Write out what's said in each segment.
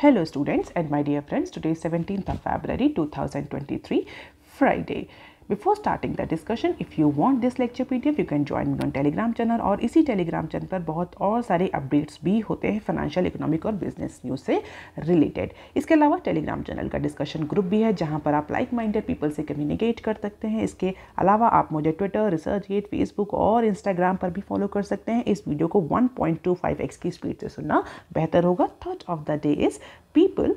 Hello students and my dear friends, today is 17th of February 2023, Friday. Before starting the discussion if you want this lecture P D F you can join me on Telegram channel और इसी Telegram channel पर बहुत और सारे updates भी होते हैं financial economic और बिजनेस न्यूज से रिलेटेड इसके अलावा टेलीग्राम चैनल का डिस्कशन ग्रुप भी है जहाँ पर आप लाइक माइंडेड पीपल से कम्युनिकेट कर सकते हैं इसके अलावा आप मुझे ट्विटर रिसर्च गेट फेसबुक और इंस्टाग्राम पर भी फॉलो कर सकते हैं इस वीडियो को one point two five X की स्पीड से सुनना बेहतर होगा थर्ट of the day is people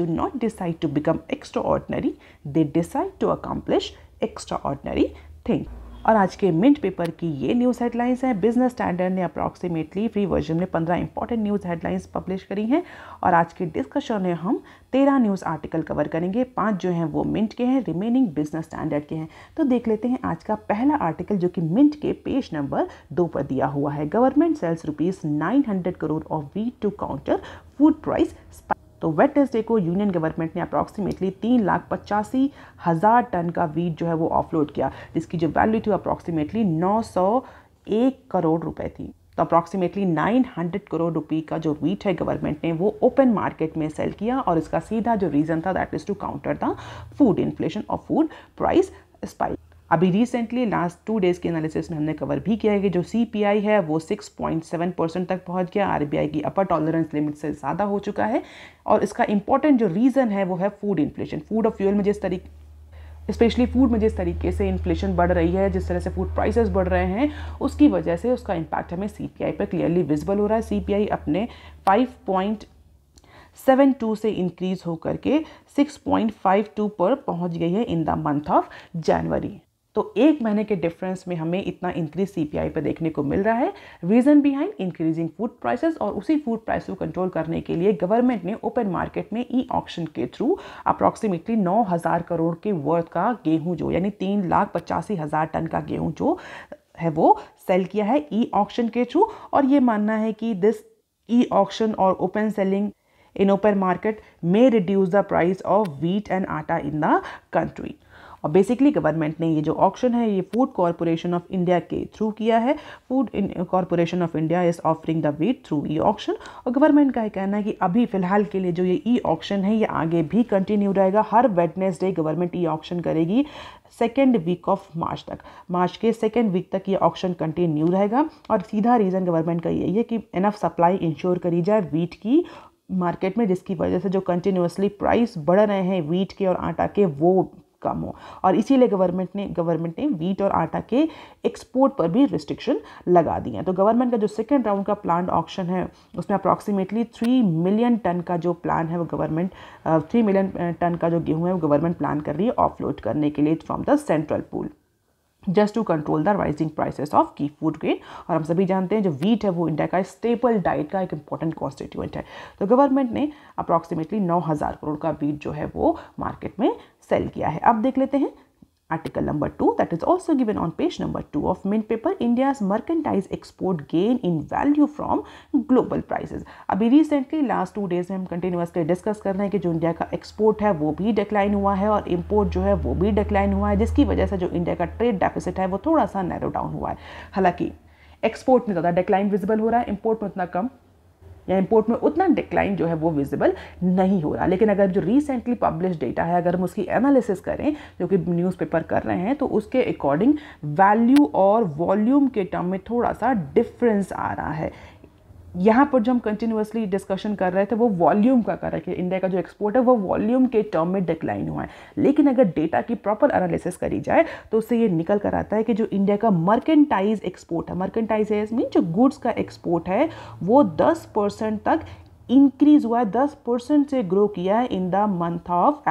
not decide to become extraordinary they decide to accomplish extraordinary thing और आज के मिंट पेपर की ये न्यूज़ हेडलाइंस हैं बिजनेस स्टैंडर्ड ने अप्रॉक्सीमेटली फ्री वर्जन में पंद्रह इंपॉर्टेंट न्यूज़ हेडलाइंस पब्लिश करी हैं और आज के डिस्कशन में हम तेरह न्यूज़ आर्टिकल कवर करेंगे पांच जो हैं वो मिंट के हैं रिमेनिंग बिजनेस स्टैंडर्ड के हैं तो देख लेते हैं आज का पहला आर्टिकल जो कि मिंट के पेज नंबर दो पर दिया हुआ है government sells rupees nine crore of wheat to counter food price तो वेट डे को यूनियन गवर्नमेंट ने अप्रॉक्सीमेटली तीन लाख पचासी हज़ार टन का वीट जो है वो ऑफलोड किया जिसकी जो वैल्यू थी अप्रॉक्सीमेटली नौ सौ एक करोड़ रुपए थी तो अप्रॉक्सीमेटली 900 करोड़ रुपए का जो वीट है गवर्नमेंट ने वो ओपन मार्केट में सेल किया और इसका सीधा जो रीज़न था that is to counter the food inflation और फूड प्राइस स्पाइक अभी रिसेंटली लास्ट टू डेज़ के एनालिसिस में हमने कवर भी किया है कि जो सी है वो 6.7 परसेंट तक पहुंच गया आर की अपर टॉलरेंस लिमिट से ज़्यादा हो चुका है और इसका इंपॉर्टेंट जो रीज़न है वो है फूड इन्फ्लेशन फूड और फ्यूल में जिस तरीके स्पेशली फूड में जिस तरीके से इन्फ्लेशन बढ़ रही है जिस तरह से फूड प्राइसेस बढ़ रहे हैं उसकी वजह से उसका इम्पैक्ट हमें सी पी पर क्लियरली विजिबल हो रहा है सी अपने फाइव सेवन टू से इंक्रीज़ होकर के सिक्स पॉइंट फाइव टू पर पहुँच गई है in the month of January तो एक महीने के डिफरेंस में हमें इतना इंक्रीज सीपीआई पर देखने को मिल रहा है reason behind increasing food prices और उसी फूड प्राइस को कंट्रोल करने के लिए गवर्नमेंट ने ओपन मार्केट में ई ऑक्शन के थ्रू अप्रॉक्सीमेटली नौ हज़ार करोड़ के वर्थ का गेहूं जो यानी तीन लाख पचासी हज़ार टन का गेहूं जो है वो सेल किया है ई ऑक्शन के थ्रू और ये मानना है कि दिस ई ऑक्शन और open selling in open market may reduce the price of wheat and atta in the country और बेसिकली गवर्नमेंट ने ये जो ऑक्शन है ये फूड कॉरपोरेशन ऑफ इंडिया के थ्रू किया है Food Corporation of India is offering the wheat through E auction और गवर्नमेंट का ये कहना है कि अभी फ़िलहाल के लिए जो ये ई ऑक्शन है ये आगे भी कंटिन्यू रहेगा हर वेडनेसडे गवर्नमेंट ई ऑक्शन करेगी सेकेंड वीक ऑफ मार्च तक मार्च के सेकेंड वीक तक ये ऑक्शन कंटिन्यू रहेगा और सीधा रीज़न गवर्नमेंट का यही है कि इनफ सप्लाई इंश्योर करी जाए वीट की मार्केट में जिसकी वजह से जो कंटिन्यूसली प्राइस बढ़ रहे हैं वीट के और आटा के वो कम हो और इसीलिए गवर्नमेंट ने गवर्नमेंट ने वीट और आटा के एक्सपोर्ट पर भी रिस्ट्रिक्शन लगा दी है तो गवर्नमेंट का जो सेकेंड राउंड का प्लान ऑप्शन है उसमें अप्रॉक्सीमेटली थ्री मिलियन टन का जो प्लान है वो गवर्नमेंट थ्री मिलियन टन का जो गेहूँ है वो गवर्नमेंट प्लान कर रही है ऑफलोड करने के लिए from the central pool just to control the rising prices of की फूड ग्रेन और हम सभी जानते हैं जो वीट है वो इंडिया का स्टेपल डाइट का एक इंपॉर्टेंट कॉन्स्टिट्यूएंट है तो गवर्नमेंट ने अप्रॉक्सीमेटली नौ हज़ार करोड़ का वीट जो है वो मार्केट में सेल किया है अब देख लेते हैं article number two that is also given on page number two of main paper India merchandise export gain in value from global prices अभी रिसेंटली लास्ट टू डेज में हम कंटिन्यूसली डिस्कस कर रहे हैं कि जो इंडिया का एक्सपोर्ट है वो भी डिक्लाइन हुआ है और इम्पोर्ट जो है वो भी डिक्लाइन हुआ है जिसकी वजह से जो इंडिया का ट्रेड डेफिसिट है वो थोड़ा सा नैरो डाउन हुआ है हालांकि एक्सपोर्ट में ज़्यादा डिक्लाइन विजिबल हो रहा है इम्पोर्ट में उतना कम या इम्पोर्ट में उतना डिक्लाइन जो है वो विजिबल नहीं हो रहा लेकिन अगर जो रिसेंटली पब्लिश डेटा है अगर हम उसकी एनालिसिस करें जो कि न्यूज़पेपर कर रहे हैं तो उसके अकॉर्डिंग वैल्यू और वॉल्यूम के टर्म में थोड़ा सा डिफरेंस आ रहा है यहाँ पर जो हम कंटिन्यूसली डिस्कशन कर रहे थे वो वॉल्यूम का कर रहे थे इंडिया का जो एक्सपोर्ट है वो वॉल्यूम के टर्म में डिक्लाइन हुआ है लेकिन अगर डेटा की प्रॉपर एनालिसिस करी जाए तो उससे ये निकल कर आता है कि जो इंडिया का मर्केंटाइज एक्सपोर्ट है मर्केंटाइज मीन जो गुड्स का एक्सपोर्ट है वो दस परसेंट तक इंक्रीज हुआ है दस परसेंट से ग्रो किया है in the month of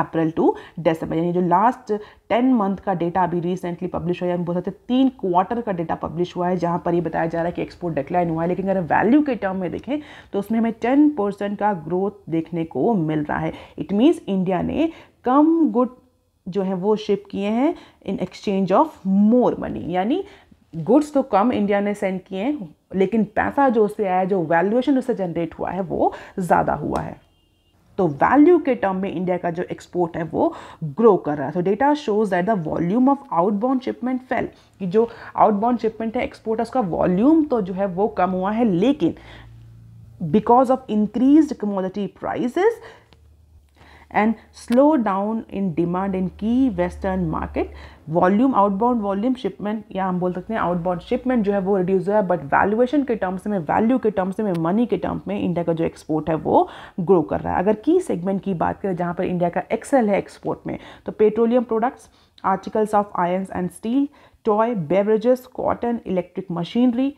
April to December यानी जो लास्ट टेन मंथ का डेटा अभी रिसेंटली पब्लिश हुआ है बोल सकते हैं तीन क्वार्टर का डेटा पब्लिश हुआ है जहाँ पर ये बताया जा रहा है कि एक्सपोर्ट डिक्लाइन हुआ है लेकिन अगर वैल्यू के टर्म में देखें तो उसमें हमें टेन परसेंट का ग्रोथ देखने को मिल रहा है इट मीन्स इंडिया ने कम गुड जो है वो शिप किए हैं in exchange of more money यानी गुड्स तो कम इंडिया ने सेंड किए हैं लेकिन पैसा जो उससे आया जो वैल्यूएशन उससे जनरेट हुआ है वो ज़्यादा हुआ है तो वैल्यू के टर्म में इंडिया का जो एक्सपोर्ट है वो ग्रो कर रहा है तो data shows that the volume of outbound shipment fell कि जो आउटबाउंड शिपमेंट है एक्सपोर्ट है उसका वॉल्यूम तो जो है वो कम हुआ है लेकिन because of increase commodity prices and slow down in demand in की western market volume outbound volume shipment या हम बोल सकते हैं आउटबाउंड शिपमेंट जो है वो रिड्यूस हुआ है बट वैल्यूएशन के टर्म्स में वैल्यू के टर्म्स में मनी के टर्म्स में इंडिया का जो एक्सपोर्ट है वो ग्रो कर रहा है अगर की सेगमेंट की बात करें जहाँ पर इंडिया का एक्सेल है एक्सपोर्ट में तो petroleum products articles of irons and steel toy beverages cotton electric machinery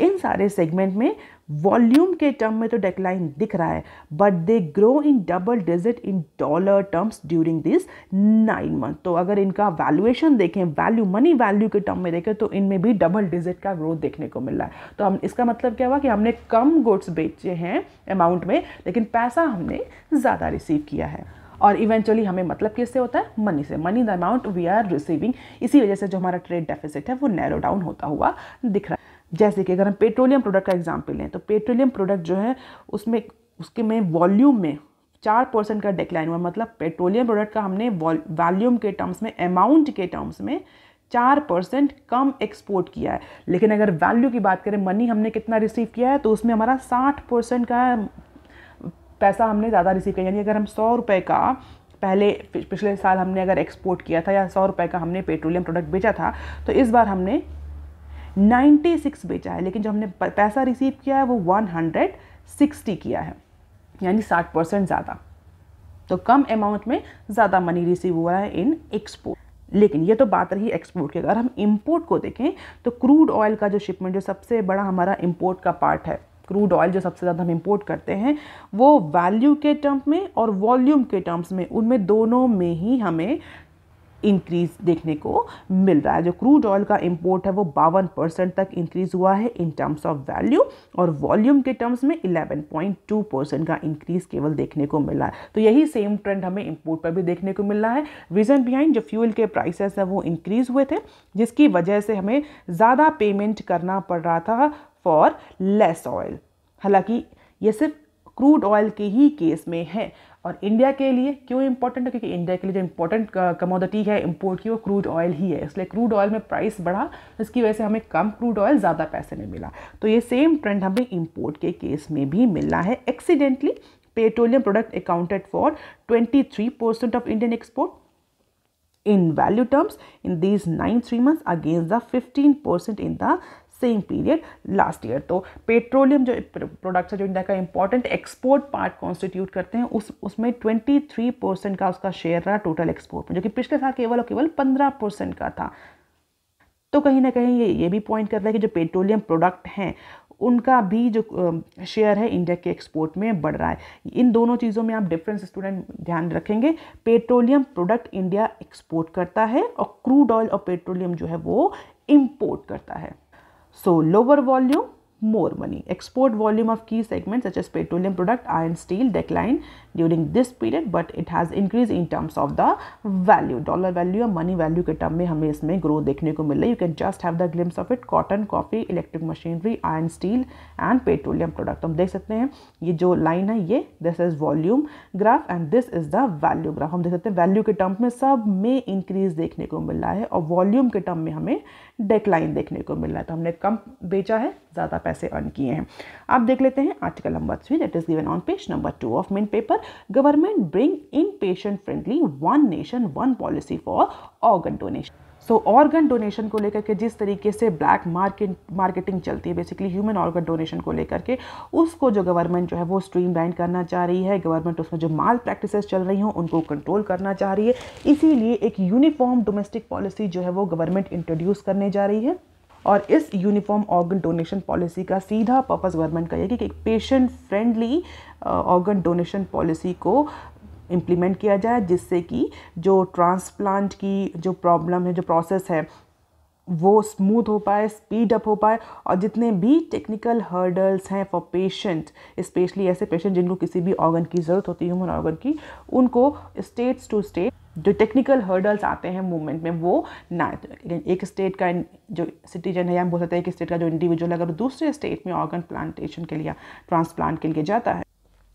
इन सारे सेगमेंट में वॉल्यूम के टर्म में तो डिक्लाइन दिख रहा है but they grow in double digit in dollar terms during this nine month तो अगर इनका वैल्यूएशन देखें वैल्यू मनी वैल्यू के टर्म में देखें तो इनमें भी डबल डिजिट का ग्रोथ देखने को मिल रहा है तो हम इसका मतलब क्या हुआ कि हमने कम गुड्स बेचे हैं अमाउंट में लेकिन पैसा हमने ज़्यादा रिसीव किया है और इवेंचुअली हमें मतलब किससे होता है मनी से money the amount we are receiving इसी वजह से जो हमारा ट्रेड डेफिसिट है वो नैरो डाउन होता हुआ दिख रहा है जैसे कि अगर हम पेट्रोलियम प्रोडक्ट का एग्जाम्पल लें तो पेट्रोलियम प्रोडक्ट जो है उसमें उसके में वॉल्यूम में चार परसेंट का डिक्लाइन हुआ मतलब पेट्रोलियम प्रोडक्ट का हमने वॉल्यूम के टर्म्स में अमाउंट के टर्म्स में चार परसेंट कम एक्सपोर्ट किया है लेकिन अगर वैल्यू की बात करें मनी हमने कितना रिसीव किया है तो उसमें हमारा साठ परसेंट का पैसा हमने ज़्यादा रिसीव किया यानी अगर हम सौ रुपये का पहले पिछले साल हमने अगर एक्सपोर्ट किया था या सौ रुपये का हमने पेट्रोलियम प्रोडक्ट बेचा था तो इस बार हमने 96 बेचा है लेकिन जो हमने पैसा रिसीव किया है वो 160 किया है यानी 60 परसेंट ज़्यादा तो कम अमाउंट में ज़्यादा मनी रिसीव हुआ है इन एक्सपोर्ट लेकिन ये तो बात रही एक्सपोर्ट की अगर हम इम्पोर्ट को देखें तो क्रूड ऑयल का जो शिपमेंट जो सबसे बड़ा हमारा इम्पोर्ट का पार्ट है क्रूड ऑयल जो सबसे ज़्यादा हम इम्पोर्ट करते हैं वो वैल्यू के टर्म में और वॉल्यूम के टर्म्स में उनमें दोनों में ही हमें इंक्रीज़ देखने को मिल रहा है जो क्रूड ऑयल का इम्पोर्ट है वो बावन परसेंट तक इंक्रीज़ हुआ है इन टर्म्स ऑफ वैल्यू और वॉल्यूम के टर्म्स में 11.2 परसेंट का इंक्रीज़ केवल देखने को मिला है तो यही सेम ट्रेंड हमें इम्पोर्ट पर भी देखने को मिल रहा है रीज़न बिहाइंड जो फ्यूल के प्राइसेस हैं वो इंक्रीज़ हुए थे जिसकी वजह से हमें ज़्यादा पेमेंट करना पड़ रहा था फॉर लेस ऑयल हालांकि ये सिर्फ क्रूड ऑयल के ही केस में है और इंडिया के लिए क्यों इंपॉर्टेंट है क्योंकि इंडिया के लिए जो इंपॉर्टेंट कमोडिटी uh, है इम्पोर्ट की वो क्रूड ऑयल ही है इसलिए क्रूड ऑयल में प्राइस बढ़ा इसकी वजह से हमें कम क्रूड ऑयल ज़्यादा पैसे में मिला तो ये सेम ट्रेंड हमें इम्पोर्ट के केस में भी मिलना है accidentally petroleum product accounted for three percent of Indian export value terms in these nine three 3 against the fifteen percent in the same period last year तो पेट्रोलियम जो products है जो इंडिया का इंपॉर्टेंट एक्सपोर्ट पार्ट कॉन्स्टिट्यूट करते हैं उस उसमें three percent का उसका शेयर रहा टोटल एक्सपोर्ट में जो कि पिछले साल केवल और केवल पंद्रह परसेंट का था तो कहीं ना कहीं ये ये भी पॉइंट कर रहा है कि जो पेट्रोलियम प्रोडक्ट हैं उनका भी जो शेयर है इंडिया के एक्सपोर्ट में बढ़ रहा है इन दोनों चीज़ों में आप डिफरेंस स्टूडेंट ध्यान रखेंगे पेट्रोलियम प्रोडक्ट इंडिया एक्सपोर्ट करता है और क्रूड ऑयल और पेट्रोलियम जो है वो इम्पोर्ट करता है So lower volume more money. Export volume of key segments such as petroleum product, iron, steel declined during this period but it has increased in terms of the value. Dollar value या money value के term में हमें इसमें growth देखने को मिल रही है. You can just have the glimpse of it. Cotton, coffee, electric machinery, iron, steel and petroleum product. हम देख सकते हैं ये जो line है ये this is volume graph and this is the value graph. हम देख सकते हैं value के term में सब में increase देखने को मिल रहा है और volume के term में हमें decline देखने को मिल रहा है. तो हमने कम बेचा है ज़्यादा पैसा पैसे अर्न किए हैं आप देख लेते हैं article number three that is given on page number two of main paper government bring in patient friendly one nation one policy for organ donation so organ donation को लेकर के जिस तरीके से ब्लैक मार्केट मार्केटिंग चलती है basically human organ donation को लेकर के उसको जो गवर्नमेंट जो है वो स्ट्रीम लाइन करना चाह रही है गवर्नमेंट उसमें जो माल प्रैक्टिसेस चल रही हों उनको कंट्रोल करना चाह रही है इसीलिए एक यूनिफॉर्म डोमेस्टिक पॉलिसी जो है वो गवर्नमेंट इंट्रोड्यूस करने जा रही है और इस यूनिफॉर्म ऑर्गन डोनेशन पॉलिसी का सीधा पर्पज़ गवर्नमेंट का यह कि एक patient friendly organ donation policy को इम्प्लीमेंट किया जाए जिससे कि जो ट्रांसप्लांट की जो प्रॉब्लम है जो प्रोसेस है वो स्मूथ हो पाए स्पीड अप हो पाए और जितने भी टेक्निकल हर्डल्स हैं फॉर पेशेंट स्पेशली ऐसे पेशेंट जिनको किसी भी ऑर्गन की ज़रूरत होती है ह्यूमन ऑर्गन की उनको स्टेट्स टू स्टेट जो टेक्निकल हर्डल्स आते हैं मूवमेंट में वो ना एक स्टेट का जो सिटीजन है या हम बोल सकते हैं एक स्टेट का जो इंडिविजुअल अगर दूसरे स्टेट में ऑर्गन प्लांटेशन के लिए ट्रांसप्लांट के लिए जाता है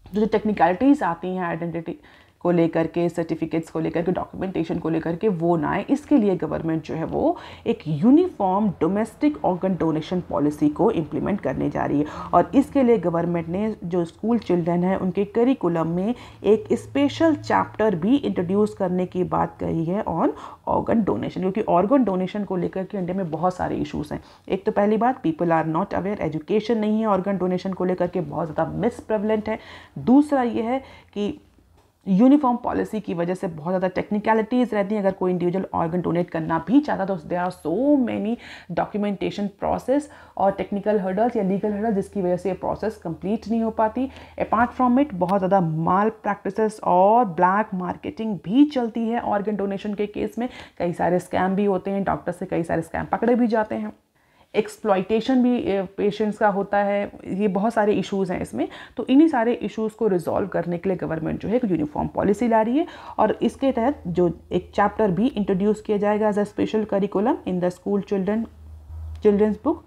तो जो जो टेक्निकलिटीज़ आती हैं आइडेंटिटी को लेकर के सर्टिफिकेट्स को लेकर के डॉक्यूमेंटेशन को लेकर के वो ना आए इसके लिए गवर्नमेंट जो है वो एक uniform domestic organ donation policy को इम्प्लीमेंट करने जा रही है और इसके लिए गवर्नमेंट ने जो स्कूल चिल्ड्रन है उनके करिकुलम में एक स्पेशल चैप्टर भी इंट्रोड्यूस करने की बात कही है ऑन ऑर्गन डोनेशन क्योंकि ऑर्गन डोनेशन को लेकर के इंडिया में बहुत सारे इशूज़ हैं एक तो पहली बात people are not aware education नहीं है ऑर्गन डोनेशन को लेकर के बहुत ज़्यादा मिसप्रेवलेंट है दूसरा ये है कि यूनिफॉर्म पॉलिसी की वजह से बहुत ज़्यादा टेक्निकलिटीज़ रहती हैं अगर कोई इंडिविजुअल ऑर्गन डोनेट करना भी चाहता तो they are so many documentation process और टेक्निकल हर्डल्स या लीगल हर्डल्स जिसकी वजह से ये प्रोसेस कंप्लीट नहीं हो पाती अपार्ट फ्रॉम इट बहुत ज़्यादा माल प्रैक्टिस और ब्लैक मार्केटिंग भी चलती है ऑर्गन डोनेशन के केस में कई सारे स्कैम भी होते हैं डॉक्टर से कई सारे स्कैम पकड़े भी जाते हैं एक्सप्लॉयटेशन भी पेशेंट्स eh, का होता है ये बहुत सारे इश्यूज़ हैं इसमें तो इन्हीं सारे इश्यूज़ को रिजॉल्व करने के लिए गवर्नमेंट जो है एक यूनिफॉर्म पॉलिसी ला रही है और इसके तहत जो एक चैप्टर भी इंट्रोड्यूस किया जाएगा as a special curriculum in the school children children's book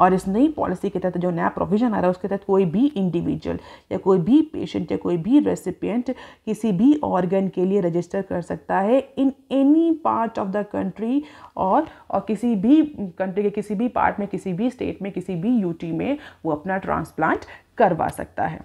और इस नई पॉलिसी के तहत जो नया प्रोविज़न आ रहा है उसके तहत कोई भी इंडिविजुअल या कोई भी पेशेंट या कोई भी रेसिपियंट किसी भी ऑर्गन के लिए रजिस्टर कर सकता है in any part of the country और और किसी भी कंट्री के किसी भी पार्ट में किसी भी स्टेट में किसी भी यूटी में वो अपना ट्रांसप्लांट करवा सकता है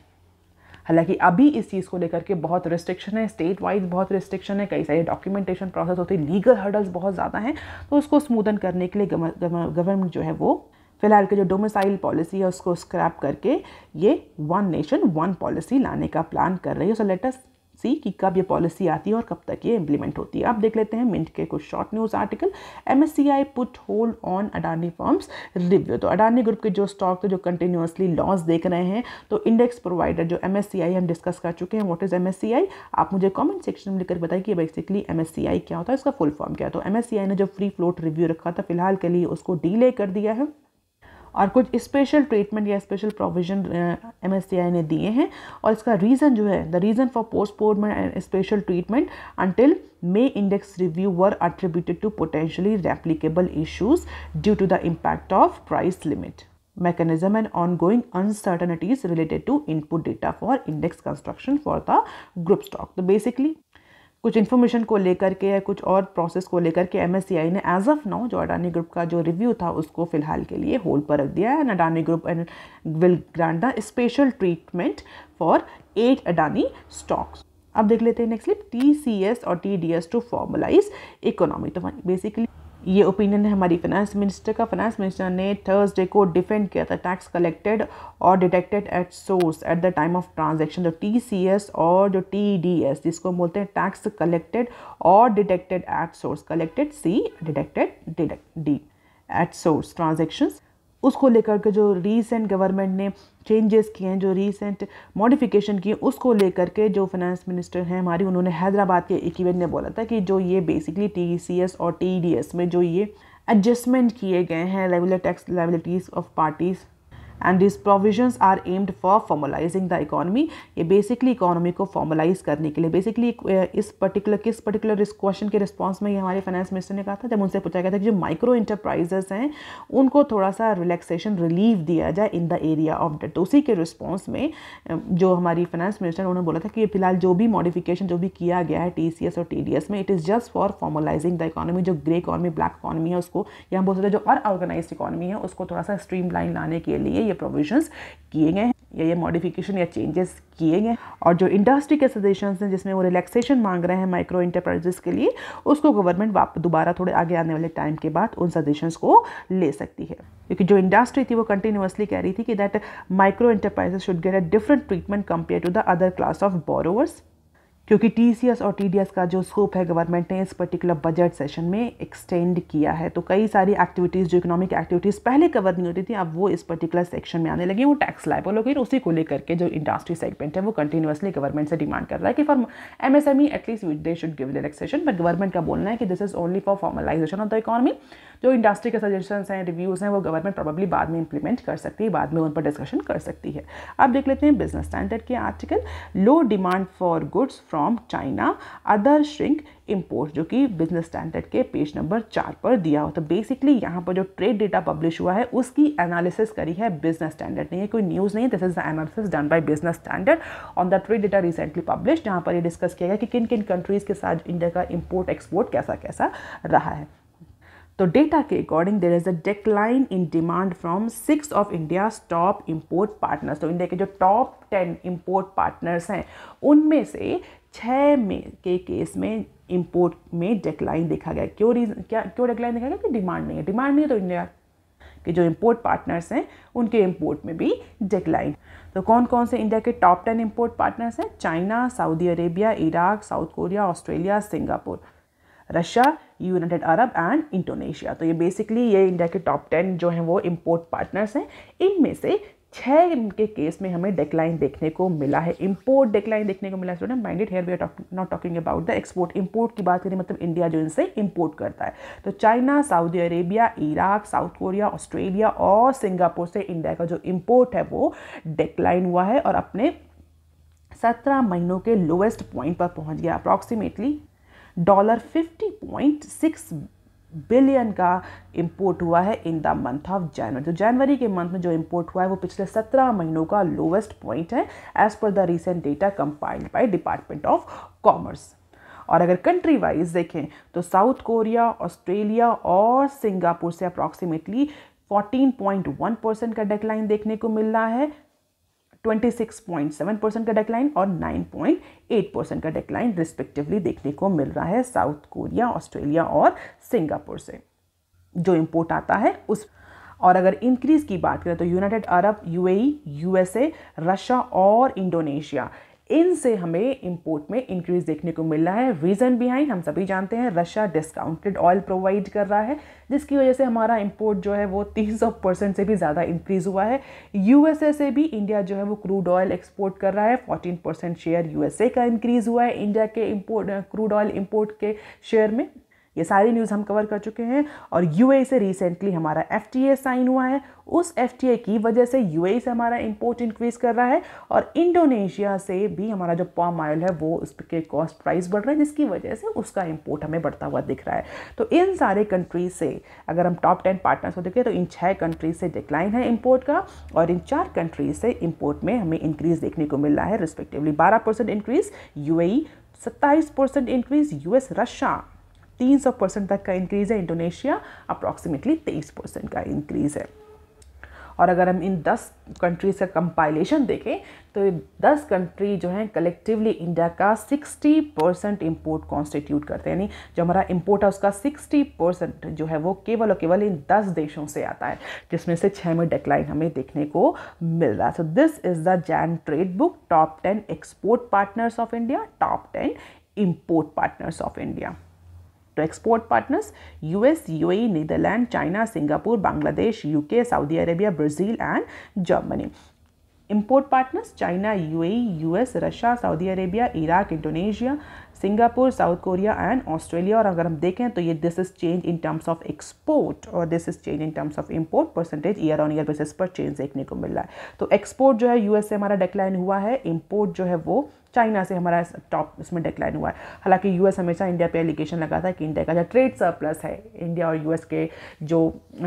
हालांकि अभी इस चीज़ को लेकर के बहुत रिस्ट्रिक्शन है स्टेट वाइज बहुत रिस्ट्रिक्शन है कई सारे डॉक्यूमेंटेशन प्रोसेस होती है लीगल हर्डल्स बहुत ज़्यादा हैं तो उसको स्मूदन करने के लिए गवर्नमेंट जो है वो फिलहाल की जो डोमिसाइल पॉलिसी है उसको स्क्रैप करके ये वन नेशन वन पॉलिसी लाने का प्लान कर रही है सो लेटस सी कि कब ये पॉलिसी आती है और कब तक ये इंप्लीमेंट होती है आप देख लेते हैं मिंट के कुछ short news article M S C I put hold on Adani firms review तो अडानी ग्रुप के जो स्टॉक थे जो कंटिन्यूसली लॉस देख रहे हैं तो इंडेक्स प्रोवाइडर जो एम एस सी आई हम डिस्कस कर चुके हैं what is M S C I आप मुझे कॉमेंट सेक्शन में लिखकर बताइए कि basically M S C I क्या होता है इसका फुल फॉर्म क्या है तो एम एस सी आई ने जो फ्री फ्लोट रिव्यू रखा था फिलहाल के लिए उसको डीले कर दिया है और कुछ स्पेशल ट्रीटमेंट या स्पेशल प्रोविजन एम ने दिए हैं और इसका रीज़न जो है the reason for postponement and special treatment until May index review were attributed to potentially replicable issues due to the impact of price limit mechanism and ongoing uncertainties related to input data for index construction for the group stock तो basically कुछ information को लेकर के या कुछ और process को लेकर के एम ने एज ऑफ नाउ जो अडानी ग्रुप का जो रिव्यू था उसको फिलहाल के लिए होल्ड पर रख दिया है and Adani group and will grant the special treatment for eight Adani stocks अब देख लेते हैं next slip T C S और T D S to formalise economy तो बेसिकली ये ओपिनियन है हमारी फाइनेंस मिनिस्टर का फाइनेंस मिनिस्टर ने थर्सडे को डिफेंड किया था टैक्स कलेक्टेड और detected at source at the time of transaction जो टीसीएस और जो टीडीएस जिसको बोलते हैं टैक्स कलेक्टेड और detected at source collected C detected D at source transactions उसको लेकर के जो रीसेंट गवर्नमेंट ने चेंजेस किए हैं जो रीसेंट मॉडिफिकेशन किए उसको लेकर के जो फाइनेंस मिनिस्टर हैं हमारी उन्होंने हैदराबाद के एक इवेंट में बोला था कि जो ये बेसिकली टी और टी में जो ये एडजस्टमेंट किए गए हैं regular tax liabilities of parties and this provision are aimed for formalising the economy ये बेसिकली इकोनॉमी को फॉर्मलाइज करने के लिए बेसिकली uh, इस पर्टिकुलर किस पर्टिकुलर इस क्वेश्चन के रिस्पॉन्स में ये हमारे फाइनेंस मिनिस्टर ने कहा था जब उनसे पूछा गया था कि जो माइक्रो इंटरप्राइजेस हैं उनको थोड़ा सा रिलैक्सेशन रिलीफ दिया जाए in the area of debt उसी के रिस्पॉन्स में uh, जो हमारी फाइनेंस मिनिस्टर उन्होंने बोला था कि फिलहाल जो भी मॉडिफिकेशन जो भी किया गया है टी और टी में it is just for formalising the economy जो ग्रे इकॉनमी ब्लैक इकॉनमी है उसको या हम बोल सकते हैं जो अनऑर्गेनाइज इकॉनमी है उसको थोड़ा सा स्ट्रीम लाने के लिए ये प्रोविजंस किए गए हैं या ये मॉडिफिकेशन या चेंजेस किए गए और जो इंडस्ट्री के सजेशन हैं जिसमें वो रिलैक्सेशन मांग रहे हैं माइक्रो इंटरप्राइजेस के लिए उसको गवर्नमेंट वापस दोबारा थोड़े आगे आने वाले टाइम के बाद उन सजेशंस को ले सकती है क्योंकि जो इंडस्ट्री थी वो कंटिन्यूसली कह रही थी कि that micro enterprises should get a different treatment compare to the other class of borrowers क्योंकि टी और टी का जो स्कोप है गवर्नमेंट ने इस पर्टिकुलर बजट सेशन में एक्सटेंड किया है तो कई सारी एक्टिविटीज़ जो इकोनॉमिक एक्टिविटीज़ पहले कवर नहीं होती थी अब वो इस पर्टिकुलर सेक्शन में आने लगी वो टैक्स लाइबल हो गई उसी को लेकर के जो इंडस्ट्री सेगमेंट है वो कंटिन्यूसली गवर्नमेंट से डिमांड कर रहा है कि for M S M E at least they should give relaxation but government का बोलना है कि this is only for formalisation of the economy जो इंडस्ट्री के सजेशन हैं रिव्यूज़ हैं वो गवर्नमेंट प्रॉबली बाद में इंप्लीमेंट कर सकती है बाद में उन पर डिस्कशन कर सकती है अब देख लेते हैं बिजनेस स्टैंडर्ड के article low demand for goods from China other shrink import जो कि बिजनेस स्टैंडर्ड के पेज नंबर चार पर दिया हो तो बेसिकली यहाँ पर जो ट्रेड डेटा पब्लिश हुआ है उसकी एनालिसिस करी है बिजनेस स्टैंडर्ड ने ये कोई न्यूज़ नहीं this is the analysis done by business standard on the trade data recently publish जहाँ पर ये डिस्कस किया गया कि किन किन कंट्रीज़ के साथ इंडिया का इम्पोर्ट एक्सपोर्ट कैसा कैसा रहा है तो डेटा के according there is a decline in demand from six of India's top import partners तो इंडिया के जो टॉप टेन इम्पोर्ट पार्टनर्स हैं उनमें से छः में के केस में इम्पोर्ट में डिक्लाइन देखा गया क्यों रीज़न क्या क्यों डेक्लाइन देखा गया कि डिमांड नहीं है डिमांड नहीं है तो इंडिया के जो इम्पोर्ट पार्टनर्स हैं उनके इम्पोर्ट में भी डिक्लाइन तो कौन कौन से इंडिया के टॉप टेन इम्पोर्ट पार्टनर्स हैं China Saudi Arabia Iraq South Korea Australia Singapore Russia United Arab and Indonesia तो ये बेसिकली ये इंडिया के टॉप टेन जो हैं वो इम्पोर्ट पार्टनर्स हैं इनमें से छः के केस में हमें डेक्लाइन देखने को मिला है इम्पोर्ट डेक्लाइन देखने को मिला है student minded here we are not talking about the export import की बात करें मतलब इंडिया जो इनसे इम्पोर्ट करता है तो China Saudi Arabia Iraq South Korea Australia और सिंगापुर से इंडिया का जो इम्पोर्ट है वो डेक्लाइन हुआ है और अपने सत्रह महीनों के लोएस्ट पॉइंट पर पहुंच गया approximately dollar fifty point six billion का इंपोर्ट हुआ है in the month of January तो जनवरी के मंथ में जो इंपोर्ट हुआ है वो पिछले सत्रह महीनों का लोवेस्ट पॉइंट है as per the recent data compiled by department of commerce और अगर कंट्री वाइज देखें तो साउथ कोरिया ऑस्ट्रेलिया और सिंगापुर से अप्रॉक्सीमेटली 14.1 परसेंट का डेकलाइन देखने को मिल रहा है 26.7 परसेंट का डिक्लाइन और 9.8 परसेंट का डिक्लाइन रिस्पेक्टिवली देखने को मिल रहा है साउथ कोरिया ऑस्ट्रेलिया और सिंगापुर से जो इम्पोर्ट आता है उस और अगर इंक्रीज़ की बात करें तो United Arab UAE USA Russia और इंडोनेशिया इनसे हमें इंपोर्ट में इंक्रीज देखने को मिल रहा है रीज़न बिहाइंड हम सभी जानते हैं रशिया डिस्काउंटेड ऑयल प्रोवाइड कर रहा है जिसकी वजह से हमारा इंपोर्ट जो है वो तीन सौ परसेंट से भी ज़्यादा इंक्रीज़ हुआ है यूएसए से भी इंडिया जो है वो क्रूड ऑयल एक्सपोर्ट कर रहा है फोर्टीन परसेंट शेयर यूएसए का इंक्रीज़ हुआ है इंडिया के इम्पोर्ट क्रूड ऑयल इम्पोर्ट के शेयर में ये सारी न्यूज़ हम कवर कर चुके हैं और यू से रिसेंटली हमारा एफ साइन हुआ है उस एफ की वजह से यू से हमारा इम्पोर्ट इंक्रीज कर रहा है और इंडोनेशिया से भी हमारा जो पॉम ऑयल है वो उसके कॉस्ट प्राइस बढ़ रहा है जिसकी वजह से उसका इम्पोर्ट हमें बढ़ता हुआ दिख रहा है तो इन सारे कंट्रीज से अगर हम टॉप टेन पार्टनर्स को देखें तो इन छः कंट्रीज से डिक्लाइन है इम्पोर्ट का और इन चार कंट्रीज से इम्पोर्ट में हमें इंक्रीज़ देखने को मिल रहा है रिस्पेक्टिवली बारह परसेंट इंक्रीज़ यू सत्ताईस परसेंट इंक्रीज़ यूएस रशिया तीन सौ परसेंट तक का इंक्रीज़ है इंडोनेशिया अप्रॉक्सीमेटली तेईस परसेंट का इंक्रीज़ है और अगर हम इन दस कंट्रीज़ का कंपाइलेशन देखें तो ये दस कंट्री जो हैं कलेक्टिवली इंडिया का सिक्सटी परसेंट इम्पोर्ट कॉन्स्टिट्यूट करते हैं यानी जो हमारा इम्पोर्ट है उसका सिक्सटी परसेंट जो है वो केवल और केवल इन दस देशों से आता है जिसमें से छः में डिक्लाइन हमें देखने को मिल रहा है so this is the Jan trade book top ten export partners of India top ten import partners of India to export partners US UAE Netherland China Singapore Bangladesh UK Saudi Arabia Brazil and Germany import partners China UAE US Russia Saudi Arabia Iraq Indonesia Singapore South Korea and Australia और अगर हम देखें तो ये this is change in terms of export और this is change in terms of import percentage year on year basis पर change देखने को मिल रहा है तो एक्सपोर्ट जो है यूएस से हमारा डिक्लाइन हुआ है इम्पोर्ट जो है वो चाइना से हमारा टॉप इसमें डिक्लाइन हुआ है हालांकि यूएस हमेशा इंडिया पे एलिगेशन लगा था कि इंडिया का जो ट्रेड सरप्लस है इंडिया और यूएस के जो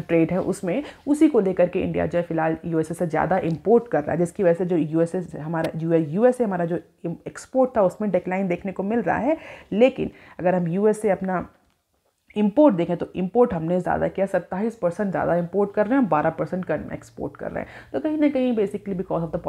ट्रेड है उसमें उसी को लेकर के इंडिया जो है फिलहाल यूएसए से ज़्यादा इम्पोर्ट कर रहा है जिसकी वजह से जो यूएसए हमारा यू यूएस हमारा जो एक्सपोर्ट था उसमें डिक्लाइन देखने को मिल रहा है लेकिन अगर हम यूएस से अपना इम्पोर्ट देखें तो इम्पोर्ट हमने ज़्यादा किया सत्ताईस परसेंट ज़्यादा इम्पोर्ट कर रहे हैं बारह परसेंट कम एक्सपोर्ट कर रहे हैं तो कहीं ना कहीं basically because of the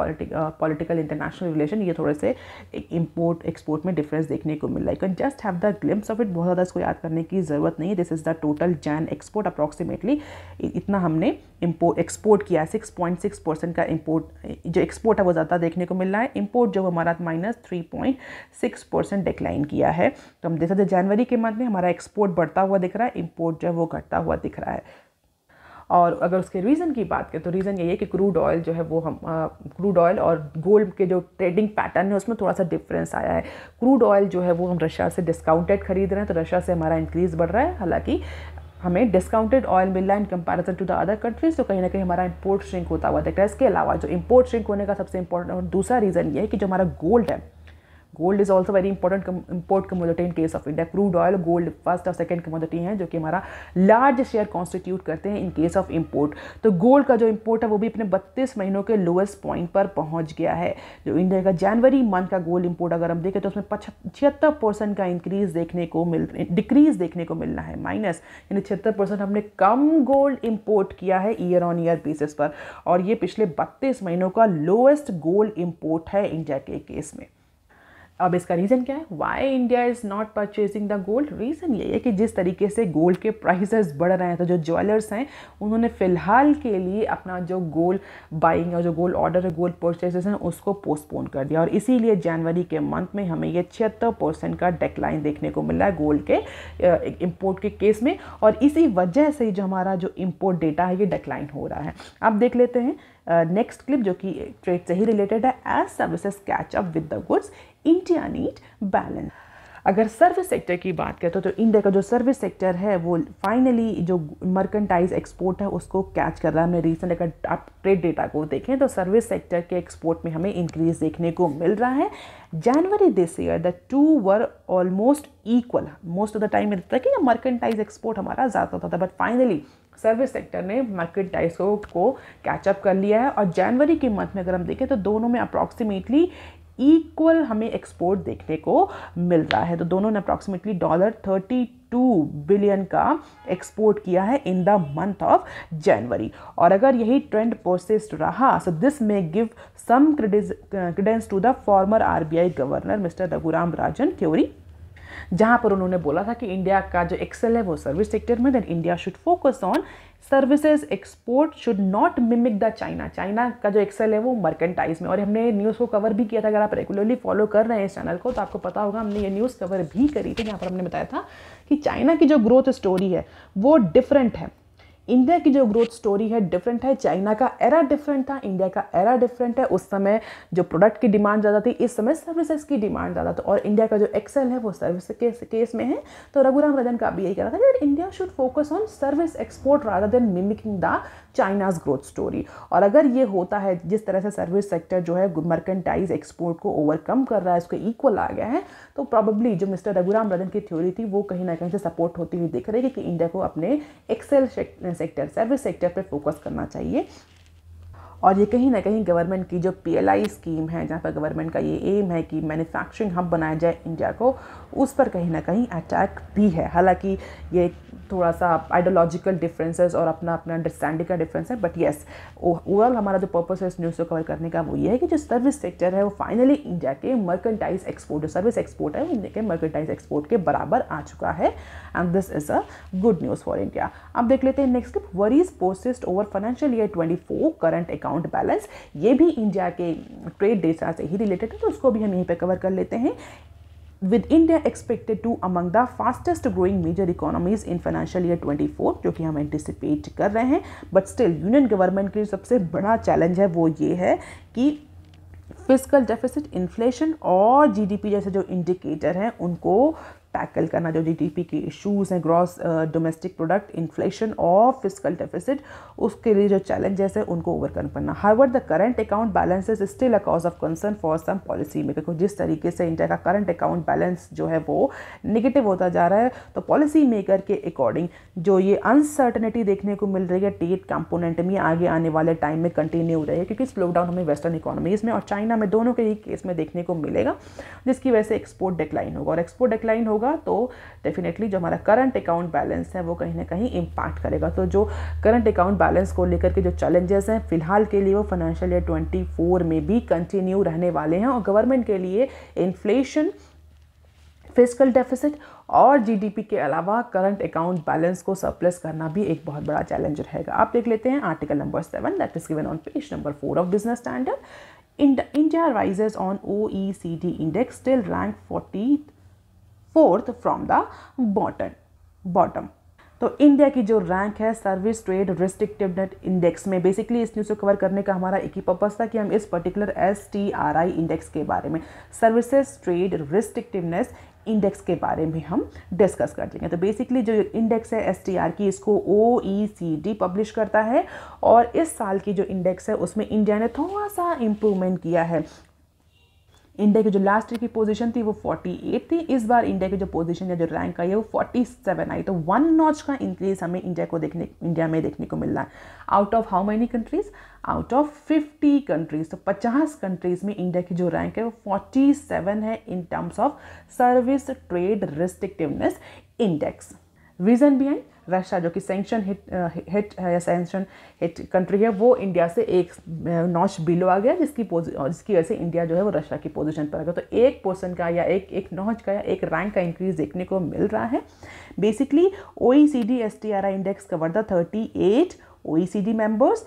political international relation ये थोड़े से एक इम्पोर्ट एक्सपोर्ट में डिफरेंस देखने को मिल रहा है can just have the glimpse of it बहुत ज़्यादा इसको याद करने की ज़रूरत नहीं this is the total Jan export approximately इतना हमने इम्पोर्ट एक्सपोर्ट किया सिक्स पॉइंट सिक्स परसेंट का इम्पोर्ट जो एक्सपोर्ट है वो ज़्यादा देखने को मिल रहा है इम्पोर्ट जो हमारा minus three point six percent decline किया है तो हम देख सकते जनवरी के मंथ में हमारा एक्सपोर्ट बढ़ता हुआ हुआ दिख रहा है इम्पोर्ट जो है वो घटता हुआ दिख रहा है और अगर उसके रीज़न की बात करें तो रीज़न यही है कि क्रूड ऑयल जो है वो हम क्रूड ऑयल और गोल्ड के जो ट्रेडिंग पैटर्न है उसमें थोड़ा सा डिफरेंस आया है क्रूड ऑयल जो है वो हम रशिया से डिस्काउंटेड खरीद रहे हैं तो रशिया से हमारा इंक्रीज़ बढ़ रहा है हालांकि हमें डिस्काउंटेड ऑयल मिल रहा है in comparison to the other countries तो कहीं ना कहीं हमारा इंपोर्ट श्रिंक होता हुआ दिख रहा है इसके अलावा जो इंपोर्ट श्रिंक होने का सबसे इंपॉर्टेंट और दूसरा रीज़न ये है कि जो हमारा गोल्ड है gold is also very important import commodity in case of India crude oil gold first और सेकेंड कमोडिटी है जो कि हमारा लार्ज शेयर कॉन्स्टिट्यूट करते हैं इन केस ऑफ इम्पोर्ट तो गोल्ड का जो इम्पोर्ट है वो भी अपने बत्तीस महीनों के लोएस्ट पॉइंट पर पहुँच गया है जो इंडिया का जनवरी मंथ का गोल्ड इम्पोर्ट अगर हम देखें तो उसमें छिहत्तर परसेंट का इंक्रीज देखने को मिल डिक्रीज देखने को मिलना है माइनस यानी छिहत्तर परसेंट हमने कम गोल्ड इम्पोर्ट किया है ईयर ऑन ईयर बेसिस पर और ये पिछले बत्तीस महीनों का लोएस्ट गोल्ड इम्पोर्ट है इंडिया के केस में अब इसका रीज़न क्या है why India is not purchasing the gold reason ये है कि जिस तरीके से गोल्ड के प्राइसेस बढ़ रहे हैं तो जो ज्वेलर्स हैं उन्होंने फ़िलहाल के लिए अपना जो गोल्ड बाइंग और जो गोल्ड ऑर्डर है गोल्ड परचेजेस हैं उसको पोस्टपोन कर दिया और इसीलिए जनवरी के मंथ में हमें ये छिहत्तर परसेंट का डेक्लाइन देखने को मिला है गोल्ड के इम्पोर्ट के केस में और इसी वजह से जो हमारा जो इम्पोर्ट डेटा है ये डेक्लाइन हो रहा है अब देख लेते हैं नेक्स्ट क्लिप जो कि ट्रेड से ही रिलेटेड है as services catch up with the goods India need balance अगर सर्विस सेक्टर की बात करें तो, तो इंडिया का जो सर्विस सेक्टर है वो फाइनली जो मर्केंटाइज एक्सपोर्ट है उसको कैच कर रहा है मैं रिसेंट अगर आप ट्रेड डेटा को देखें तो सर्विस सेक्टर के एक्सपोर्ट में हमें इंक्रीज देखने को मिल रहा है January this year the two were almost equal most of the time मिलता था कि मर्केंटाइज एक्सपोर्ट हमारा ज़्यादा होता था बट फाइनली सर्विस सेक्टर ने मार्केट डाइसो को कैचअप कर लिया है और जनवरी के मंथ में अगर हम देखें तो दोनों में अप्रॉक्सीमेटली इक्वल हमें एक्सपोर्ट देखने को मिल रहा है तो दोनों ने approximately dollar thirty two billion का एक्सपोर्ट किया है in the month of January और अगर यही ट्रेंड प्रोसेस रहा so this may give some credence to the former RBI governor mister Raghuram Rajan theory जहाँ पर उन्होंने बोला था कि इंडिया का जो एक्सेल है वो सर्विस सेक्टर में then India should focus on services export should not mimic the China China का जो एक्सेल है वो मर्केंटाइज में और हमने न्यूज़ को कवर भी किया था अगर आप रेगुलरली फॉलो कर रहे हैं इस चैनल को तो आपको पता होगा हमने ये न्यूज़ कवर भी करी थी जहाँ पर हमने बताया था कि चाइना की जो ग्रोथ स्टोरी है वो डिफरेंट है इंडिया की जो ग्रोथ स्टोरी है डिफरेंट है चाइना का एरा डिफरेंट था इंडिया का एरा डिफरेंट है उस समय जो प्रोडक्ट की डिमांड ज़्यादा थी इस समय सर्विसेज की डिमांड ज़्यादा था और इंडिया का जो एक्सेल है वो सर्विस के केस में है तो रघुराम रजन का भी यही कह रहा था यार India should focus on service export rather than mimicking the China's growth story और अगर ये होता है जिस तरह से सर्विस सेक्टर जो है मर्केंटाइज एक्सपोर्ट को ओवरकम कर रहा है उसको इक्वल आ गया है तो प्रॉबली जो मिस्टर रघुराम रदन की थ्योरी थी वो कहीं ना कहीं से सपोर्ट होती हुई दिख रही है कि इंडिया को अपने एक्सेल सेक्टर सर्विस सेक्टर पर फोकस करना चाहिए और ये कहीं ना कहीं गवर्नमेंट की जो पी स्कीम है जहाँ पर गवर्नमेंट का ये एम है कि मैन्युफैक्चरिंग हब बनाया जाए इंडिया को उस पर कहीं ना कहीं अटैक भी है हालांकि ये थोड़ा सा आइडियोलॉजिकल डिफरेंसेस और अपना अपना अंडरस्टैंडिंग का डिफरेंस है बट येस ओवरऑल हमारा जो पर्पस है इस न्यूज़ को कवर करने का वो ये है कि जो सर्विस सेक्टर है वो फाइनली इंडिया के मर्केंटाइज एक्सपोर्ट जो सर्विस एक्सपोर्ट है वो इंडिया के मर्केंटाइज एक्सपोर्ट के बराबर आ चुका है and this is a good news for India अब देख लेते हैं next worries persist over financial year twenty current account balance ये भी इंडिया के ट्रेड डेटा से ही रिलेटेड है तो उसको भी हम यहीं पर कवर कर लेते हैं with India expected to among the fastest growing major economies in financial year 24 जो कि हम एंटिसिपेट कर रहे हैं बट स्टिल यूनियन गवर्नमेंट के लिए सबसे बड़ा चैलेंज है वो ये है कि फिजिकल डेफिसिट इन्फ्लेशन और जीडीपी जैसे जो इंडिकेटर हैं उनको टैकल करना जो जीडीपी के इश्यूज हैं ग्रॉस डोमेस्टिक प्रोडक्ट इन्फ्लेशन और फिजिकल डेफिसिट उसके लिए जो चैलेंजेस हैं उनको ओवरकम करना however the current account balance is still a cause of concern for some policy maker को जिस तरीके से इंडिया का करंट अकाउंट बैलेंस जो है वो निगेटिव होता जा रहा है तो पॉलिसी मेकर के अकॉर्डिंग जो ये अनसर्टनिटी देखने को मिल रही है टेट कंपोनेंट में आगे आने वाले टाइम में कंटिन्यू रहे क्योंकि स्लोडाउन हमें वेस्टर्न इकोनॉमीज़ में और चाइना में दोनों के ही केस में देखने को मिलेगा जिसकी वजह से एक्सपोर्ट डिक्लाइन होगा और एक्सपोर्ट डिक्लाइन होगा होगा तो डेफिनेटली जो हमारा करंट अकाउंट बैलेंस है वो कहीं ना कहीं इम्पैक्ट करेगा तो जो करंट अकाउंट बैलेंस को लेकर के जो चैलेंजेस हैं फिलहाल के लिए वो फाइनेंशियल ईयर ट्वेंटी में भी कंटिन्यू रहने वाले हैं और गवर्नमेंट के लिए इन्फ्लेशन फिजिकल डेफिसिट और जीडीपी के अलावा करंट अकाउंट बैलेंस को सरप्लस करना भी एक बहुत बड़ा चैलेंज रहेगा आप देख लेते हैं article number seven that is given on page number four of business standard India rises on O E C D index still rank forty fourth from the bottom bottom तो इंडिया की जो rank है service trade restrictiveness index में basically इस news को कवर करने का हमारा एक ही पर्पज़ था कि हम इस particular S T R I index के बारे में सर्विसेज ट्रेड रिस्ट्रिक्टिवनेस इंडेक्स के बारे में हम डिस्कस कर लेंगे तो बेसिकली जो इंडेक्स है एस टी आर की इसको ओ ई सी डी पब्लिश करता है और इस साल की जो इंडेक्स है उसमें इंडिया ने थोड़ा सा इम्प्रूवमेंट किया है इंडिया की जो लास्ट ईयर की पोजीशन थी वो 48 थी इस बार इंडिया की जो पोजीशन या जो रैंक आई है वो 47 आई तो वन नॉच का इंक्रीज हमें इंडिया को देखने इंडिया में देखने को मिल रहा है out of how many countries out of 50 countries तो 50 कंट्रीज में इंडिया की जो रैंक है वो 47 है in terms of service trade restrictiveness index reason behind Russia जो कि सेंक्शन हिट हिट या सेंक्शन हिट कंट्री है वो इंडिया से एक नॉच uh, बिलो आ गया जिसकी uh, जिसकी वजह से इंडिया जो है वो रशिया की पोजीशन पर आ गया तो एक पर्सन का या एक एक नॉच का या एक रैंक का इंक्रीज देखने को मिल रहा है basically O E C D S T R I index cover the thirty eight O C D members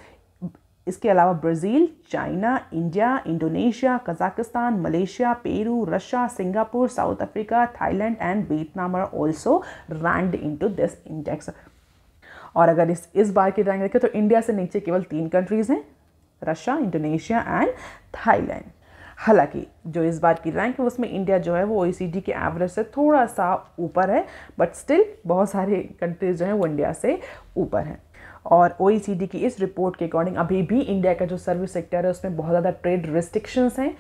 इसके अलावा Brazil China India Indonesia Kazakhstan Malaysia Peru Russia Singapore South Africa Thailand and Vietnam are also ranked to this index और अगर इस इस बार की rank देखें तो India से नीचे केवल तीन कंट्रीज़ हैं रशिया इंडोनेशिया एंड थाईलैंड हालांकि जो इस बार की रैंक है उसमें इंडिया जो है वो ओ के एवरेज से थोड़ा सा ऊपर है बट स्टिल बहुत सारे कंट्रीज़ जो हैं वो इंडिया से ऊपर हैं और ओ e की इस रिपोर्ट के अकॉर्डिंग अभी भी इंडिया का जो सर्विस सेक्टर है उसमें बहुत ज़्यादा ट्रेड रिस्ट्रिक्शंस हैं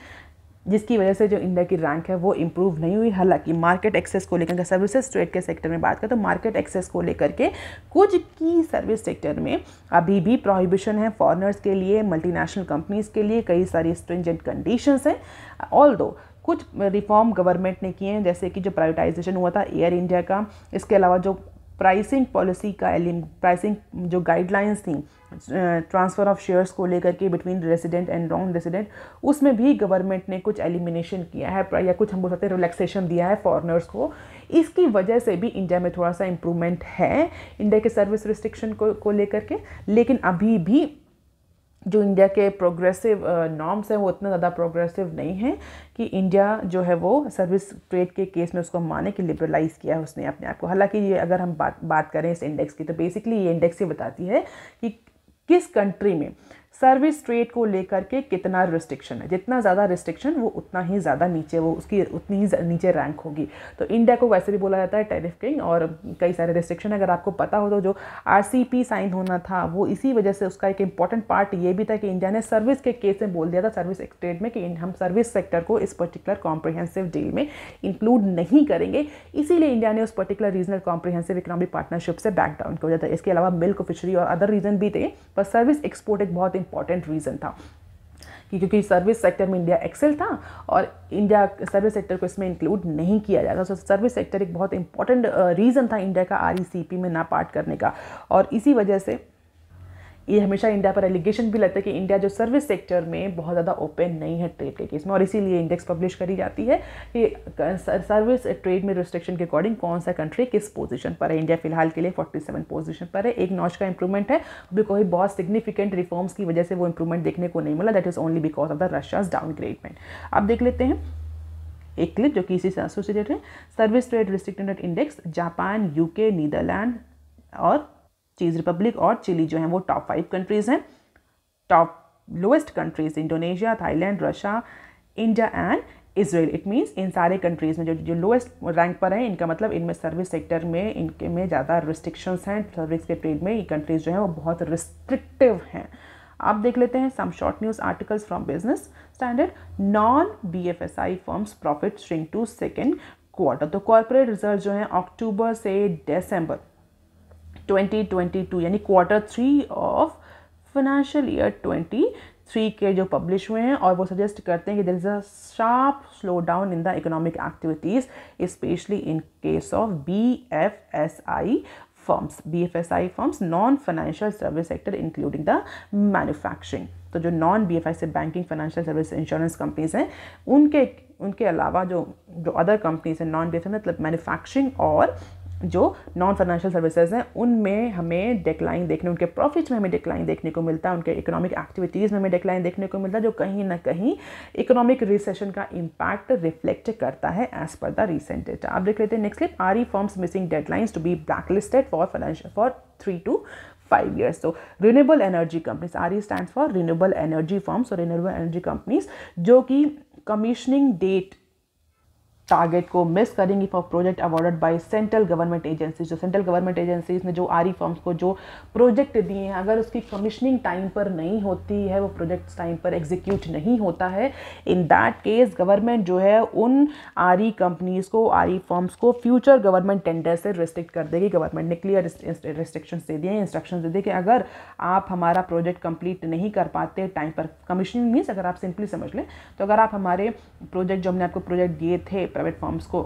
जिसकी वजह से जो इंडिया की रैंक है वो इम्प्रूव नहीं हुई हालांकि मार्केट एक्सेस को लेकर सर्विसेज ट्रेड के सेक्टर में बात करें तो मार्केट एक्सेस को लेकर के कुछ की सर्विस सेक्टर में अभी भी प्रोहिबिशन है फॉरनर्स के लिए मल्टीनेशनल कंपनीज के लिए कई सारी स्ट्रिंजेंट कंडीशंस हैं ऑल दो कुछ रिफॉर्म गवर्नमेंट ने किए हैं जैसे कि जो प्राइवेटाइजेशन हुआ था एयर इंडिया का इसके अलावा जो प्राइसिंग पॉलिसी का एलिम प्राइसिंग जो गाइडलाइंस थी ट्रांसफ़र ऑफ शेयर्स को लेकर के between resident and non resident उसमें भी गवर्नमेंट ने कुछ एलिमिनेशन किया है या कुछ हम बोल सकते हैं रिलैक्सेशन दिया है फॉरनर्स को इसकी वजह से भी इंडिया में थोड़ा सा इम्प्रूवमेंट है इंडिया के सर्विस रिस्ट्रिक्शन को, को लेकर के लेकिन अभी भी जो इंडिया के प्रोग्रेसिव नॉर्म्स uh, हैं वो इतना ज़्यादा प्रोग्रेसिव नहीं हैं कि इंडिया जो है वो सर्विस ट्रेड के केस में उसको माने कि लिबरलाइज़ किया है उसने अपने आप को हालांकि ये अगर हम बात बात करें इस इंडेक्स की तो बेसिकली ये इंडेक्स ये बताती है कि किस कंट्री में सर्विस ट्रेड को लेकर के कितना रिस्ट्रिक्शन है जितना ज़्यादा रिस्ट्रिक्शन वो उतना ही ज़्यादा नीचे वो उसकी उतनी ही नीचे रैंक होगी तो इंडिया को वैसे भी बोला जाता है टेरिफ किंग और कई सारे रिस्ट्रिक्शन अगर आपको पता हो तो जो आर साइन होना था वो इसी वजह से उसका एक इंपॉर्टेंट पार्ट ये भी था कि इंडिया ने सर्विस के केस में बोल दिया था सर्विस ट्रेड में कि हम सर्विस सेक्टर को इस पर्टिकुलर कॉम्प्रिहेंसिव डील में इंक्लूड नहीं करेंगे इसीलिए इंडिया ने उस particular regional comprehensive economic partnership से बैकडाउन किया था इसके अलावा मिल्क फिशरी और अदर रीजन भी थे पर सर्विस एक्सपोर्ट एक बहुत इंपॉर्टेंट रीज़न था कि क्योंकि सर्विस सेक्टर में इंडिया एक्सेल था और इंडिया सर्विस सेक्टर को इसमें इंक्लूड नहीं किया जाता सो सर्विस सेक्टर एक बहुत इंपॉर्टेंट रीज़न था इंडिया का आर e में ना पार्ट करने का और इसी वजह से ये हमेशा इंडिया पर एलिगेशन भी लगता है कि इंडिया जो सर्विस सेक्टर में बहुत ज़्यादा ओपन नहीं है ट्रेड के केस में और इसीलिए इंडेक्स पब्लिश करी जाती है कि सर्विस ट्रेड में रिस्ट्रिक्शन के अकॉर्डिंग कौन सा कंट्री किस पोजीशन पर है इंडिया फिलहाल के लिए 47 पोजीशन पर है एक नॉच का इंप्रूवमेंट है कोई बहुत सिग्निफिकेंट रिफॉर्म्स की वजह से वो इंप्रूवमेंट देखने को नहीं मिला that is only because of the Russia's downgradement आप देख लेते हैं एक क्लिप जो कि इसी से एसोसिएटेड है service trade restricted index Japan UK Netherland और चीज़ रिपब्लिक और चिली जो है वो टॉप फाइव कंट्रीज़ हैं top lowest countries Indonesia Thailand Russia India and Israel it means इन सारे कंट्रीज़ में जो जो लोएस्ट रैंक पर हैं इनका मतलब इनमें सर्विस सेक्टर में इनके में ज़्यादा रिस्ट्रिक्शंस हैं सर्विस के ट्रेड में ये कंट्रीज़ जो हैं वो बहुत रिस्ट्रिक्टिव हैं आप देख लेते हैं some short news articles from business standard non B F S I firms profit string to second quarter तो कॉरपोरेट रिजल्ट जो हैं अक्टूबर से दिसंबर 2022 यानी quarter three of financial year 23 के जो पब्लिश हुए हैं और वो सजेस्ट करते हैं कि there is a sharp slow down in the economic activities specially in case of B F S I firms B F S I firms non financial service sector including the manufacturing तो जो non B F I से banking financial service insurance companies हैं उनके उनके अलावा जो जो other companies हैं नॉन बी एफ आई मतलब मैन्युफैक्चरिंग और जो नॉन फाइनेंशियल सर्विसेज हैं उनमें हमें डिक्लाइन देखने उनके प्रॉफिट्स में हमें डिक्लाइन देखने को मिलता है उनके इकोनॉमिक एक्टिविटीज़ में हमें डिक्लाइन देखने को मिलता है जो कहीं ना कहीं इकोनॉमिक रिसेशन का इम्पैक्ट रिफ्लेक्ट करता है as per the recent data आप देख लेते हैं next clip R E firms missing deadlines to be blacklisted for financial for three to five years तो So energy companies R E stand for renewable energy firms और renewable energy companies जो कि commissioning date target को miss करेंगी for project awarded by central government agencies जो central government agencies ने जो आरी फॉर्म्स को जो प्रोजेक्ट दिए हैं अगर उसकी कमिशनिंग टाइम पर नहीं होती है वो प्रोजेक्ट टाइम पर एग्जीक्यूट नहीं होता है इन दैट केस गवर्नमेंट जो है उन आरी कंपनीज़ को आरी फॉर्म्स को फ्यूचर गवर्नमेंट टेंडर से रिस्ट्रिक्ट कर देगी गवर्नमेंट ने क्लियर रिस्ट्रिक्शन दे दिए इंस्ट्रक्शन दे दिए कि अगर आप हमारा प्रोजेक्ट कंप्लीट नहीं कर पाते टाइम पर कमीशनिंग मीन्स अगर आप सिंपली समझ लें तो अगर आप हमारे प्रोजेक्ट जो हमने आपको प्रोजेक्ट दिए थे प्राइवेट फॉर्म्स को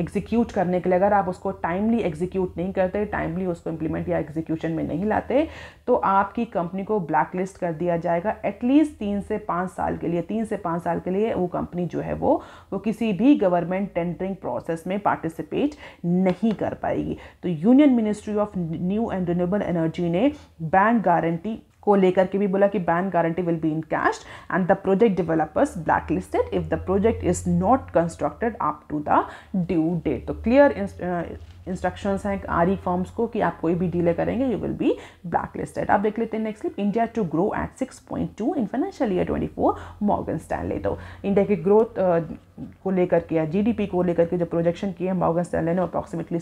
एग्जीक्यूट करने के लिए अगर आप उसको टाइमली एग्जीक्यूट नहीं करते टाइमली उसको इम्प्लीमेंट या एग्जीक्यूशन में नहीं लाते तो आपकी कंपनी को ब्लैक लिस्ट कर दिया जाएगा एटलीस्ट तीन से पाँच साल के लिए तीन से पाँच साल के लिए वो कंपनी जो है वो वो किसी भी गवर्नमेंट टेंडरिंग प्रोसेस में पार्टिसिपेट नहीं कर पाएगी तो union ministry of new and renewable energy ने बैंक गारंटी को लेकर के भी बोला कि bank guarantee will be in cash and the project developers blacklisted if the project is not constructed up to the due date तो clear instructions हैं R E firms को कि आप कोई भी डीले करेंगे you will be blacklisted आप देख लेते हैं next clip India to grow at six point two in financial year twenty four Morgan ले तो इंडिया की ग्रोथ uh, को लेकर के या पी को लेकर के जो प्रोजेक्शन किए हैं मॉर्गन स्टैनले ने अप्रॉक्सीमेटली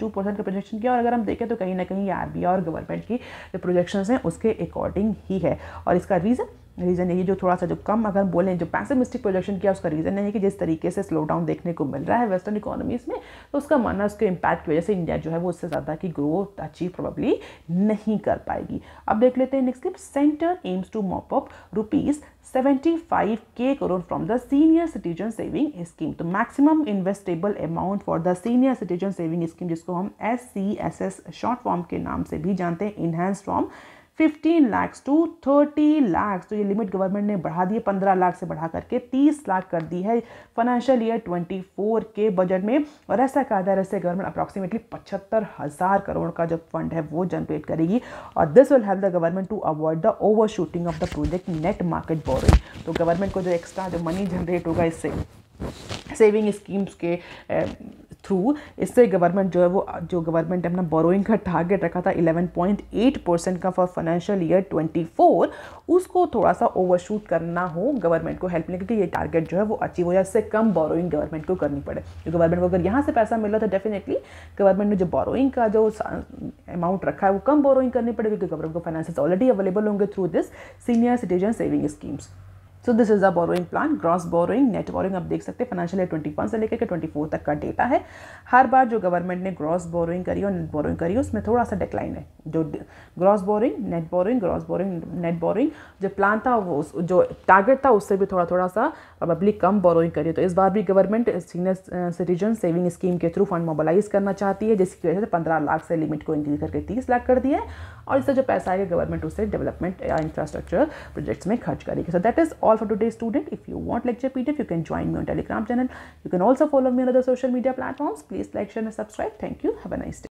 टू परसेंट का प्रोजेक्शन किया और अगर हम देखें तो कहीं ना कहीं आर आई और गवर्नमेंट की जो प्रोजेक्शन हैं उसके अकॉर्डिंग ही है और इसका रीज़न रीज़न यही जो थोड़ा सा जो कम अगर बोलें जो पैसिमिस्टिक प्रोजेक्शन किया उसका रीज़न है कि जिस तरीके से स्लो डाउन देखने को मिल रहा है वेस्टर्न इकोनॉमीज़ में तो उसका मानना उसके इम्पैक्ट की वजह से इंडिया जो है वो उससे ज़्यादा की ग्रोथ अचीव प्रोबेबली नहीं कर पाएगी अब देख लेते हैं next centre aims to mop up rupees seventy five K crore from the senior citizen saving scheme तो maximum investable amount for the senior citizen saving scheme जिसको हम S C S S short form के नाम से भी जानते हैं enhance from 15 lakh to 30 lakh तो ये लिमिट गवर्नमेंट ने बढ़ा दी है पंद्रह लाख से बढ़ा करके 30 लाख कर दी है फाइनेंशियल ईयर 24 के बजट में और ऐसा कहा जा रहा है गवर्नमेंट अप्रॉक्सीमेटली पचहत्तर हज़ार करोड़ का जो फंड है वो जनरेट करेगी और this will help the government to avoid the overshooting of the project net market borrowing तो गवर्नमेंट को जो एक्स्ट्रा जो मनी जनरेट होगा इससे सेविंग स्कीम्स के थ्रू इससे गवर्नमेंट जो है वो जो गवर्नमेंट अपना बोरोइंग का टारगेट रखा था 11.8 परसेंट का फॉर फाइनेंशियल ईयर 24 उसको थोड़ा सा ओवरशूट करना हो गवर्नमेंट को हेल्प मिले क्योंकि ये टारगेट जो है वो अचीव हो जाए इससे कम बोरोइंग गवर्नमेंट को करनी पड़े जो गवर्नमेंट को अगर यहाँ से पैसा मिल रहा था डेफिनेटली गवर्नमेंट ने जो बोरोइंग का जो अमाउंट रखा है वो कम बोरोइंग करनी पड़ेगी क्योंकि गवर्नमेंट को फाइनेंस ऑलरेडी अवेलेबल होंगे through this senior citizen saving schemes so this is a borrowing plan gross borrowing net borrowing आप देख सकते हैं फाइनेंशियल ईयर ट्वेंटी वन से लेकर के ट्वेंटी फोर तक का डेटा है हर बार जो गवर्नमेंट ने ग्रॉस बोरोइंग करी और नेट बोरोइंग करी उसमें थोड़ा सा डिक्लाइन है जो gross borrowing net borrowing gross borrowing net borrowing जो प्लान था वो जो टारगेट था उससे भी थोड़ा थोड़ा सा पब्लिक कम बोरोइंग करी तो इस बार भी government senior citizen saving scheme के थ्रू फंड मोबालाइज करना चाहती है जिसकी वजह से पंद्रह लाख से लिमिट को इंक्रीज करके तीस लाख कर दिया है और इससे जो पैसा आएगा गवर्नमेंट उसे डेवलपमेंट या इंफ्रास्ट्रक्चर प्रोजेक्ट्स में खर्च करेगी so that is all all for today's student. If you want lecture PDF, you can join me on Telegram channel. You can also follow me on other social media platforms. Please like, share and subscribe. Thank you. Have a nice day.